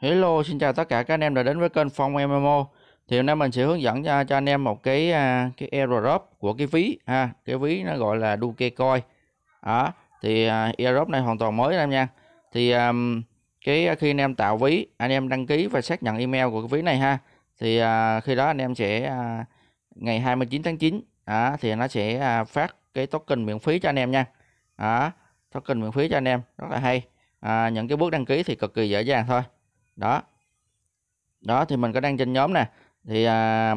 Hello, xin chào tất cả các anh em đã đến với kênh Phong MMO. Thì hôm nay mình sẽ hướng dẫn cho, cho anh em một cái à, cái airdrop của cái ví ha, cái ví nó gọi là Duke Coin. Đó, thì uh, à, airdrop này hoàn toàn mới anh em nha. Thì um, cái khi anh em tạo ví, anh em đăng ký và xác nhận email của cái ví này ha. Thì uh, khi đó anh em sẽ uh, ngày 29 tháng 9 đó, thì nó sẽ uh, phát cái token miễn phí cho anh em nha. Đó, token miễn phí cho anh em, rất là hay. À, những cái bước đăng ký thì cực kỳ dễ dàng thôi đó đó thì mình có đăng trên nhóm nè thì à,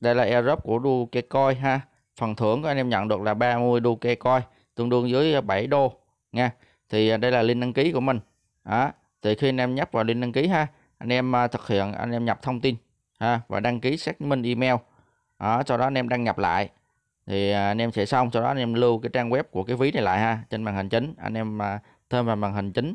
đây là airdrop của ke Coin ha phần thưởng của anh em nhận được là 30 ke Coin tương đương dưới 7 đô nha thì à, đây là link đăng ký của mình đó thì khi anh em nhấp vào link đăng ký ha anh em à, thực hiện anh em nhập thông tin ha và đăng ký xác minh email đó sau đó anh em đăng nhập lại thì à, anh em sẽ xong sau đó anh em lưu cái trang web của cái ví này lại ha trên màn hình chính anh em thêm vào màn hình chính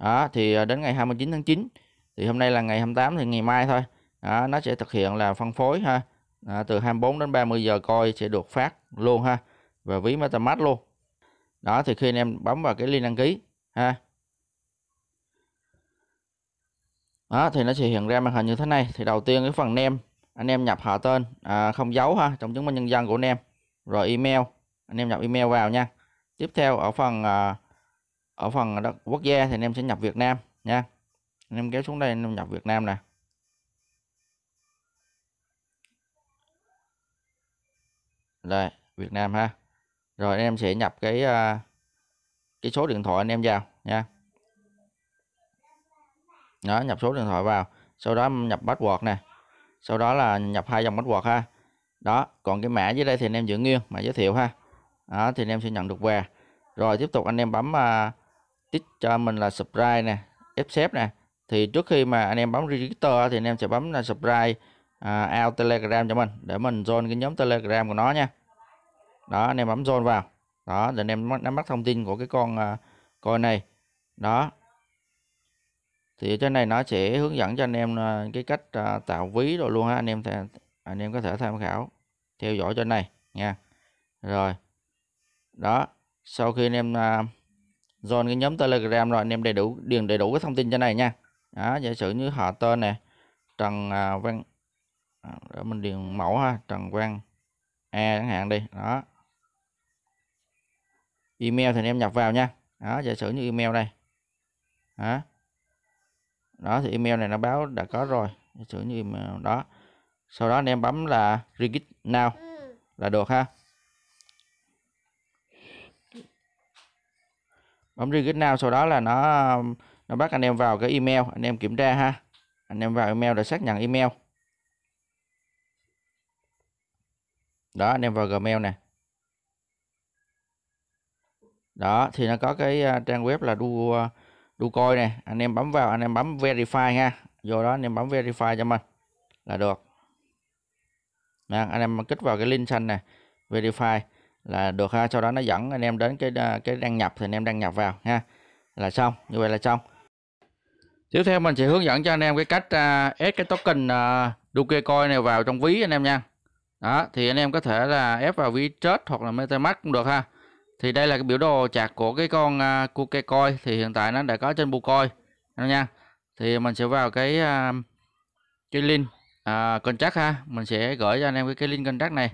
đó thì ờ, đến ngày 29 tháng 9 thì hôm nay là ngày 28 thì ngày mai thôi đó, nó sẽ thực hiện là phân phối ha à, từ 24 đến 30 giờ coi sẽ được phát luôn ha và ví MetaMask luôn đó thì khi anh em bấm vào cái link đăng ký ha đó thì nó sẽ hiện ra màn hình như thế này thì đầu tiên cái phần nem anh em nhập họ tên à, không giấu ha trong chứng minh nhân dân của anh em rồi email anh em nhập email vào nha tiếp theo ở phần à, ở phần đất quốc gia thì anh em sẽ nhập Việt Nam nha anh em kéo xuống đây anh em nhập Việt Nam nè đây Việt Nam ha rồi anh em sẽ nhập cái à, cái số điện thoại anh em vào nha đó nhập số điện thoại vào sau đó nhập password nè sau đó là nhập hai dòng password ha đó còn cái mã dưới đây thì anh em giữ nguyên mã giới thiệu ha đó thì anh em sẽ nhận được về rồi tiếp tục anh em bấm uh, tích cho mình là subscribe nè xếp nè thì trước khi mà anh em bấm register thì anh em sẽ bấm là subscribe uh, à, out telegram cho mình để mình join cái nhóm telegram của nó nha đó anh em bấm join vào đó để anh em nắm bắt thông tin của cái con uh, coi này đó thì trên này nó sẽ hướng dẫn cho anh em uh, cái cách uh, tạo ví rồi luôn ha anh em th anh em có thể tham khảo theo dõi trên này nha rồi đó sau khi anh em uh, join cái nhóm telegram rồi anh em đầy đủ điền đầy đủ cái thông tin cho này nha đó giả sử như họ tên nè Trần à, Văn à, để mình điền mẫu ha Trần Văn E chẳng hạn đi đó email thì anh em nhập vào nha đó giả sử như email đây đó đó thì email này nó báo đã có rồi giả sử như email đó sau đó anh em bấm là register now ừ. là được ha bấm register now sau đó là nó nó bắt anh em vào cái email anh em kiểm tra ha anh em vào email để xác nhận email đó anh em vào gmail nè đó thì nó có cái à, trang web là du du coi nè anh em bấm vào anh em bấm verify ha vô đó anh em bấm verify cho mình là được nè anh em kích vào cái link xanh nè verify là được ha sau đó nó dẫn anh em đến cái à, cái đăng nhập thì anh em đăng nhập vào ha là xong như vậy là xong tiếp theo mình sẽ hướng dẫn cho anh em cái cách uh, ép cái token uh, à, Dogecoin này vào trong ví anh em nha đó thì anh em có thể là ép vào ví chết hoặc là MetaMask cũng được ha thì đây là cái biểu đồ chặt của cái con uh, Dogecoin thì hiện tại nó đã có trên Bucoin anh em nha thì mình sẽ vào cái uh, cái link uh, contract ha mình sẽ gửi cho anh em cái, cái link contract này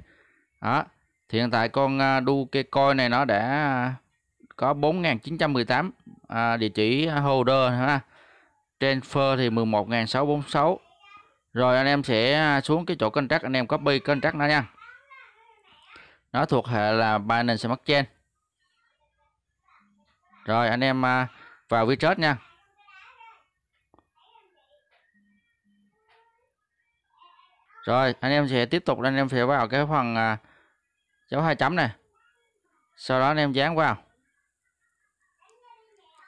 đó thì hiện tại con đu cây coi này nó đã à, có 4.918 à, địa chỉ holder ha transfer thì 11.646 rồi anh em sẽ à, xuống cái chỗ contract anh em copy contract nó nha nó thuộc hệ là Binance Smart Chain rồi anh em à, vào widget nha rồi anh em sẽ tiếp tục anh em sẽ vào cái phần dấu hai chấm này sau đó anh em dán vào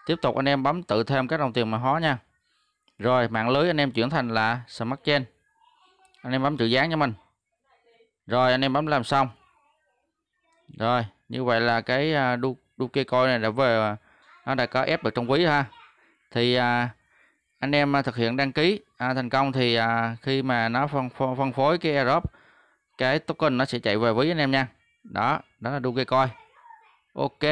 tiếp tục anh em bấm tự thêm các đồng tiền mà hóa nha rồi mạng lưới anh em chuyển thành là smart chain anh em bấm tự dán cho mình rồi anh em bấm làm xong rồi như vậy là cái à, đu đu kia coi này đã về nó đã có ép được trong quý ha thì à, anh em à, thực hiện đăng ký à, thành công thì à, khi mà nó phân, phân phối cái airdrop cái token nó sẽ chạy về với anh em nha đó đó là đu cây coi ok